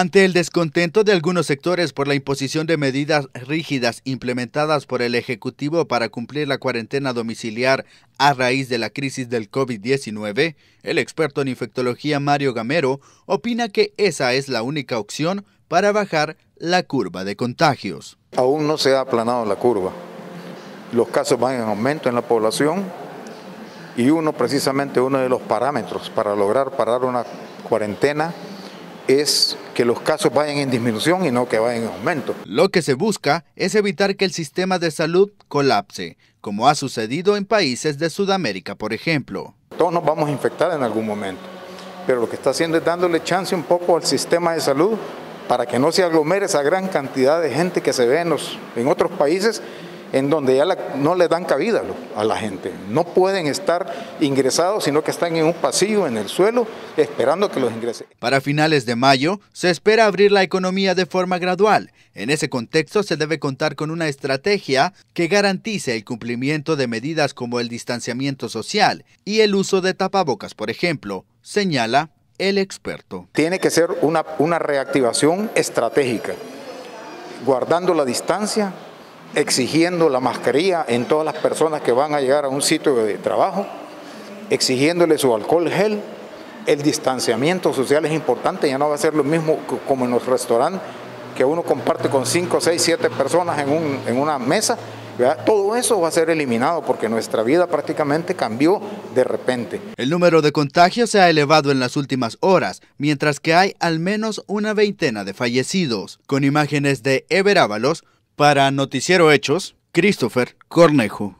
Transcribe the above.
Ante el descontento de algunos sectores por la imposición de medidas rígidas implementadas por el Ejecutivo para cumplir la cuarentena domiciliar a raíz de la crisis del COVID-19, el experto en infectología Mario Gamero opina que esa es la única opción para bajar la curva de contagios. Aún no se ha aplanado la curva. Los casos van en aumento en la población y uno precisamente uno de los parámetros para lograr parar una cuarentena es que los casos vayan en disminución y no que vayan en aumento. Lo que se busca es evitar que el sistema de salud colapse, como ha sucedido en países de Sudamérica, por ejemplo. Todos nos vamos a infectar en algún momento, pero lo que está haciendo es dándole chance un poco al sistema de salud para que no se aglomere esa gran cantidad de gente que se ve en, en otros países en donde ya no le dan cabida a la gente. No pueden estar ingresados, sino que están en un pasillo, en el suelo, esperando que los ingresen. Para finales de mayo, se espera abrir la economía de forma gradual. En ese contexto, se debe contar con una estrategia que garantice el cumplimiento de medidas como el distanciamiento social y el uso de tapabocas, por ejemplo, señala el experto. Tiene que ser una reactivación estratégica, guardando la distancia, exigiendo la mascarilla en todas las personas que van a llegar a un sitio de trabajo, exigiéndole su alcohol gel, el distanciamiento social es importante, ya no va a ser lo mismo como en los restaurantes, que uno comparte con 5, 6, 7 personas en, una mesa, todo eso va a ser eliminado porque nuestra vida prácticamente cambió de repente. El número de contagios se ha elevado en las últimas horas, mientras que hay al menos una veintena de fallecidos. Con imágenes de Everávalos, para Noticiero Hechos, Christopher Cornejo.